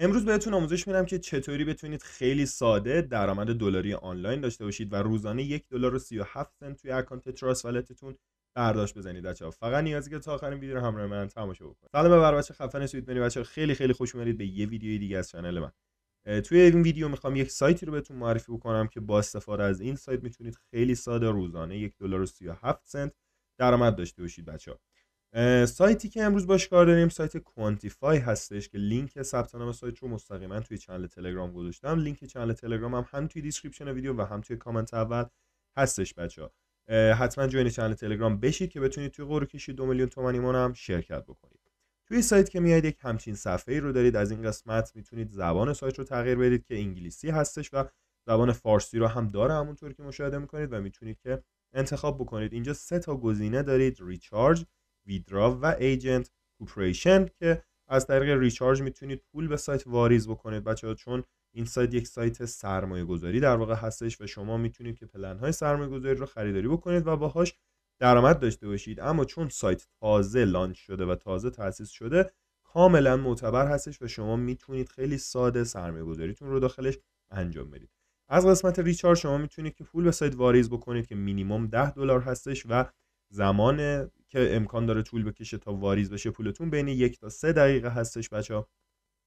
امروز بهتون آموزش میدم که چطوری بتونید خیلی ساده درآمد دلاری آنلاین داشته باشید و روزانه یک دلار و 37 سنت توی اکانت تراس ولتتون برداشت بزنید بچه‌ها فقط نیازی که تا آخرین ویدیو رو همراه من تماشا بکنید سلام به بر بچه خفن سویت منی بچه‌ها خیلی خیلی خوش اومدید به یه ویدیوی دیگه از کانال من توی این ویدیو میخوام یک سایتی رو بهتون معرفی بکنم که با استفاده از این سایت میتونید خیلی ساده روزانه یک دلار و 37 سنت درآمد داشته باشید بچه‌ها سایتی که امروز باش کار داریم سایت کوانتیفای هستش که لینک ثبت نام سایت رو مستقیما توی چنل تلگرام گذاشتم لینک چنل تلگرام هم هم توی دیسکریپشن ویدیو و هم توی کامنت اول هستش بچه حتما جوین چنل تلگرام بشید که بتونید توی قرعه کشی دو میلیون مون هم شرکت بکنید توی سایت که میاید یک همچین صفحه ای رو دارید از این قسمت میتونید زبان سایت رو تغییر بدید که انگلیسی هستش و زبان فارسی رو هم داره همونطور که مشاهده میکنید و میتونید که انتخاب بکنید اینجا سه تا گزینه دارید ریچارج ویدرا و ایجنت کوپریشن که از طریق ریچارج میتونید پول به سایت واریز بکنید بچه ها چون این سایت یک سایت سرمایه گذاری در واقع هستش و شما میتونید که پلن های سرمایه گذاری رو خریداری بکنید و باهاش درآمد داشته باشید اما چون سایت تازه لانچ شده و تازه تاسیس شده کاملا معتبر هستش و شما میتونید خیلی ساده سرمایه گذاریتون رو داخلش انجام بدید از قسمت ریچارج شما میتونید که پول به سایت واریز بکنید که مینیمم 10 دلار هستش و زمان که امکان داره طول بکشه تا واریز بشه پولتون بین یک تا سه دقیقه هستش بچه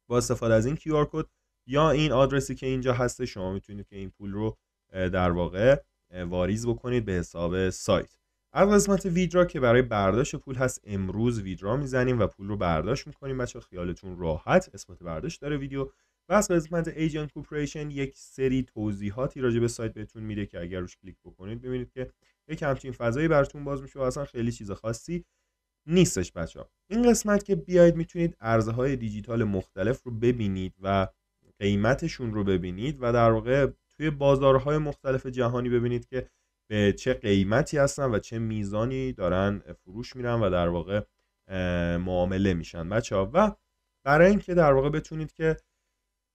با استفاده از این QR کد یا این آدرسی که اینجا هست شما میتونید که این پول رو در واقع واریز بکنید به حساب سایت از قسمت ویدرا که برای برداشت پول هست امروز ویدرا میزنیم و پول رو برداشت میکنیم بچه خیالتون راحت قسمت برداشت داره ویدیو و از قسمت ایجنت کوپریشن یک سری توضیحاتی راجع به سایت بهتون میده که اگر روش کلیک بکنید ببینید که یک همچین فضایی براتون باز میشه و اصلا خیلی چیز خاصی نیستش بچه ها این قسمت که بیاید میتونید های دیجیتال مختلف رو ببینید و قیمتشون رو ببینید و در واقع توی بازارهای مختلف جهانی ببینید که به چه قیمتی هستن و چه میزانی دارن فروش میرن و در واقع معامله میشن بچه ها و برای اینکه در واقع بتونید که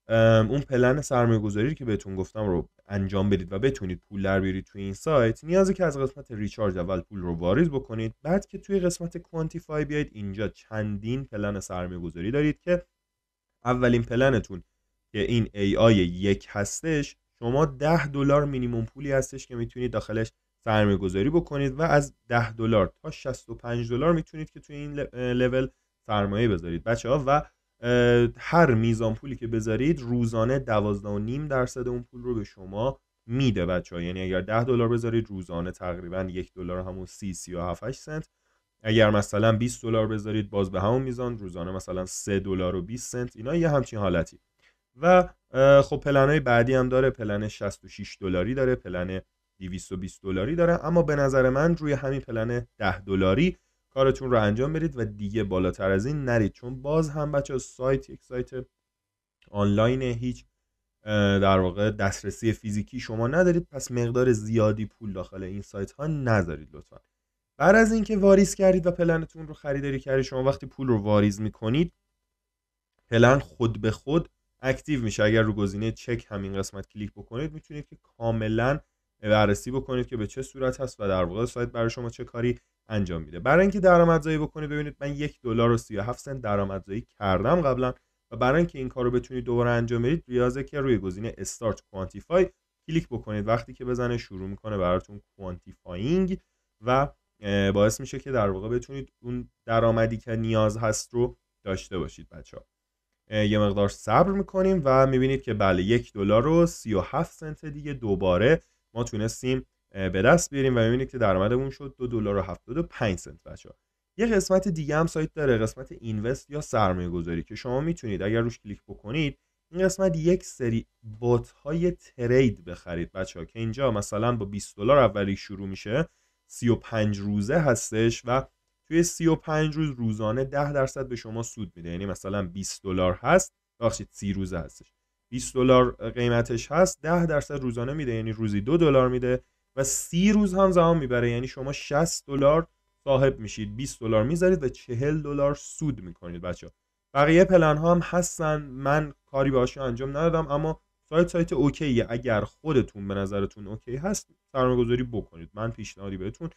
اون پلن سرمایه گذاری که بهتون گفتم رو انجام بدید و بتونید پول در بیارید توی این سایت نیازی که از قسمت ریچارج اول پول رو واریز بکنید بعد که توی قسمت کوانتیفای بیاید اینجا چندین پلن سرمایه گذاری دارید که اولین پلنتون که این آی یک هستش شما 10 دلار مینیموم پولی هستش که میتونید داخلش سرمایه گذاری بکنید و از 10 دلار تا 65 دلار میتونید که توی این لول سرمایه بذارید بچه ها و هر میزان پولی که بذارید روزانه نیم درصد اون پول رو به شما میده بچه یعنی اگر 10 دلار بذارید روزانه تقریبا یک دلار همون 30 37 سنت اگر مثلا 20 دلار بذارید باز به همون میزان روزانه مثلا 3 دلار و 20 سنت اینا یه همچین حالتی و خب پلنهای بعدی هم داره پلن 66 دلاری داره پلن 220 دلاری داره اما به نظر من روی همین پلن 10 دلاری کارتون رو انجام برید و دیگه بالاتر از این نرید چون باز هم بچه سایت یک سایت آنلاین هیچ در واقع دسترسی فیزیکی شما ندارید پس مقدار زیادی پول داخل این سایت ها نذارید لطفا بعد از اینکه واریز کردید و پلنتون رو خریداری کردید شما وقتی پول رو واریز میکنید پلن خود به خود اکتیو میشه اگر رو گزینه چک همین قسمت کلیک بکنید میتونید که کاملا بررسی بکنید که به چه صورت هست و در واقع سایت برای شما چه کاری انجام میده برای اینکه درآمدزایی بکنید ببینید من یک دلار و 37 سنت درآمدزایی کردم قبلا و برای اینکه این کار رو بتونید دوباره انجام بدید ریاضه که روی گزینه استارت کوانتیفای کلیک بکنید وقتی که بزنه شروع میکنه براتون کوانتیفایینگ و باعث میشه که در واقع بتونید اون درآمدی که نیاز هست رو داشته باشید بچه ها. یه مقدار صبر میکنیم و میبینید که بله یک دلار و 37 سنت دیگه دوباره ما تونستیم به دست بیاریم و ببینید که درآمدمون شد دو دلار و 75 سنت ها. یه قسمت دیگه هم سایت داره قسمت اینوست یا سرمایه گذاری که شما میتونید اگر روش کلیک بکنید این قسمت یک سری بات های ترید بخرید بچه ها که اینجا مثلا با 20 دلار اولی شروع میشه 35 روزه هستش و توی 35 روز روزانه 10 درصد به شما سود میده یعنی مثلا 20 دلار هست ببخشید 30 روزه هستش 20 دلار قیمتش هست 10 درصد روزانه میده یعنی روزی دو دلار میده و سی روز هم زمان میبره یعنی شما 60 دلار صاحب میشید 20 دلار میذارید و 40 دلار سود میکنید بچه بقیه پلن ها هم هستن من کاری باهاش انجام ندادم اما سایت سایت اوکیه اگر خودتون به نظرتون اوکی هست سرمایه گذاری بکنید من پیشنهادی بهتون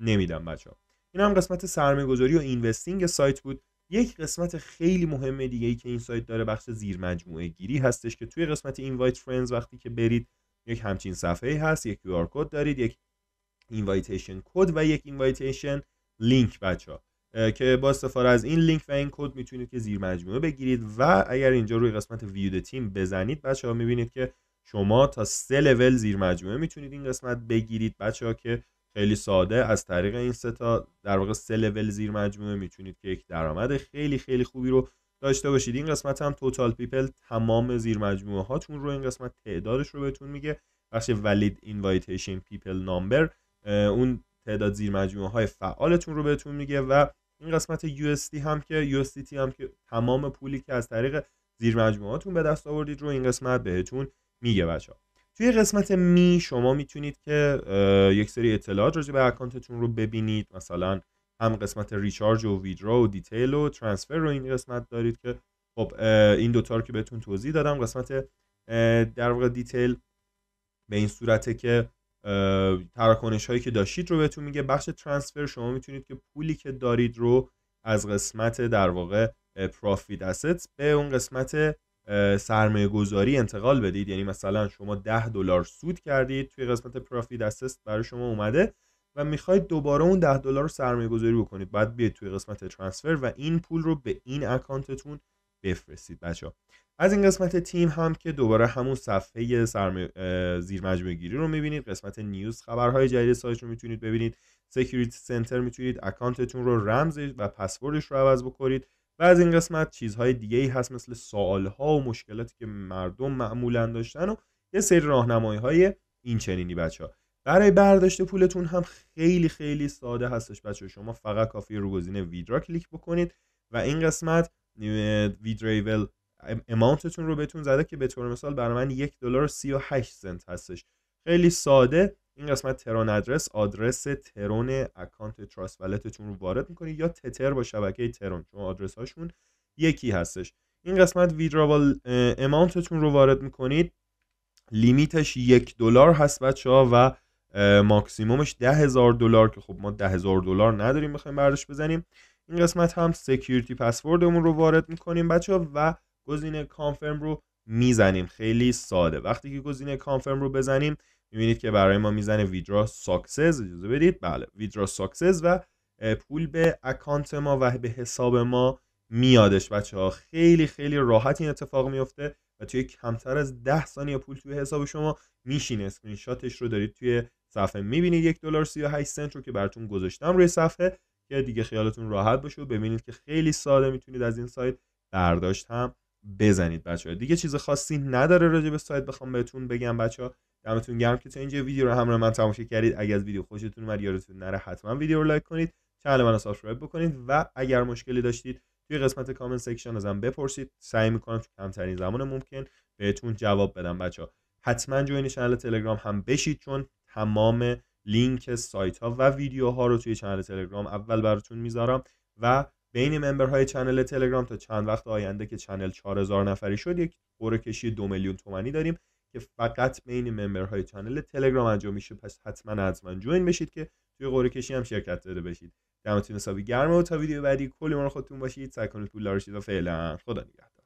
نمیدم بچه ها این هم قسمت سرمایه گذاری و اینوستینگ سایت بود یک قسمت خیلی مهمه دیگه ای که این سایت داره بخش زیر مجموعه گیری هستش که توی قسمت اینوایت فرندز وقتی که برید یک همچین صفحه هست یک QR کد دارید یک اینوایتیشن کد و یک اینوایتیشن لینک بچه ها که با استفاده از این لینک و این کد میتونید که زیر مجموعه بگیرید و اگر اینجا روی قسمت ویو تیم بزنید بچه ها میبینید که شما تا سه لول زیر مجموعه میتونید این قسمت بگیرید بچه ها که خیلی ساده از طریق این سه تا در واقع سه لول زیر مجموعه میتونید که یک درآمد خیلی خیلی خوبی رو داشته باشید این قسمت هم توتال پیپل تمام زیر مجموعه هاتون رو این قسمت تعدادش رو بهتون میگه بخش ولید اینوایتیشن پیپل نامبر اون تعداد زیر مجموعه های فعالتون رو بهتون میگه و این قسمت USD هم که تی هم که تمام پولی که از طریق زیر هاتون به دست آوردید رو این قسمت بهتون میگه بچه توی قسمت می شما میتونید که یک سری اطلاعات راجع به اکانتتون رو ببینید مثلا هم قسمت ریچارج و ویدرا و دیتیل و ترانسفر رو این قسمت دارید که خب این دوتا رو که بهتون توضیح دادم قسمت در واقع دیتیل به این صورته که تراکنش هایی که داشتید رو بهتون میگه بخش ترانسفر شما میتونید که پولی که دارید رو از قسمت در واقع پروفیت به اون قسمت سرمایه گذاری انتقال بدید یعنی مثلا شما 10 دلار سود کردید توی قسمت پروفیت اسست برای شما اومده و میخواید دوباره اون 10 دلار رو سرمایه گذاری بکنید بعد بیاید توی قسمت ترانسفر و این پول رو به این اکانتتون بفرستید بچه ها. از این قسمت تیم هم که دوباره همون صفحه سرم... زیر مجموعه گیری رو میبینید قسمت نیوز خبرهای جدید سایت رو میتونید ببینید سکیوریتی سنتر میتونید اکانتتون رو رمز و پسوردش رو عوض بکنید و از این قسمت چیزهای دیگه ای هست مثل سوالها و مشکلاتی که مردم معمولا داشتن و یه سری راهنمایی های این چنینی بچه ها. برای برداشت پولتون هم خیلی خیلی ساده هستش بچه شما فقط کافی رو گزینه ویدرا کلیک بکنید و این قسمت ویدریول اماونتتون رو بهتون زده که به طور مثال برای من یک دلار سی و هشت سنت هستش خیلی ساده این قسمت ترون ادرس آدرس ترون اکانت تراست ولتتون رو وارد میکنید یا تتر با شبکه ترون چون آدرس هاشون یکی هستش این قسمت ویدراوال اماونتتون رو وارد میکنید لیمیتش یک دلار هست بچه ها و ماکسیمومش ده هزار دلار که خب ما ده هزار دلار نداریم میخوایم برداشت بزنیم این قسمت هم سکیوریتی پسوردمون رو وارد میکنیم بچه ها و گزینه کانفرم رو میزنیم خیلی ساده وقتی که گزینه کانفرم رو بزنیم میبینید که برای ما میزنه ویدرا ساکسز اجازه بدید بله ویدرا ساکسز و پول به اکانت ما و به حساب ما میادش بچه ها خیلی خیلی راحت این اتفاق میفته و توی کمتر از 10 ثانیه پول توی حساب شما میشینه اسکرین شاتش رو دارید توی صفحه میبینید یک دلار 38 سنت رو که براتون گذاشتم روی صفحه که دیگه خیالتون راحت باشه و ببینید که خیلی ساده میتونید از این سایت برداشت هم بزنید بچه ها دیگه چیز خاصی نداره راجع به سایت بخوام بهتون بگم بچه ها دمتون گرم که تا اینجا ویدیو رو همراه من تماشا کردید اگر از ویدیو خوشتون اومد یادتون نره حتما ویدیو رو لایک کنید چنل منو سابسکرایب بکنید و اگر مشکلی داشتید توی قسمت کامنت سکشن ازم بپرسید سعی میکنم تو کمترین زمان ممکن بهتون جواب بدم بچه ها حتما جوین تلگرام هم بشید چون تمام لینک سایت ها و ها رو توی چنل تلگرام اول براتون میذارم و بین ممبرهای چنل تلگرام تا چند وقت آینده که چنل 4000 نفری شد یک قرعه کشی دو میلیون تومانی داریم که فقط بین ممبرهای چنل تلگرام انجام میشه پس حتما از من جوین بشید که توی قرعه کشی هم شرکت داده بشید دمتون حسابی گرمه و تا ویدیو بعدی کلی رو خودتون باشید سعی کنید پول و فعلا خدا نگهدار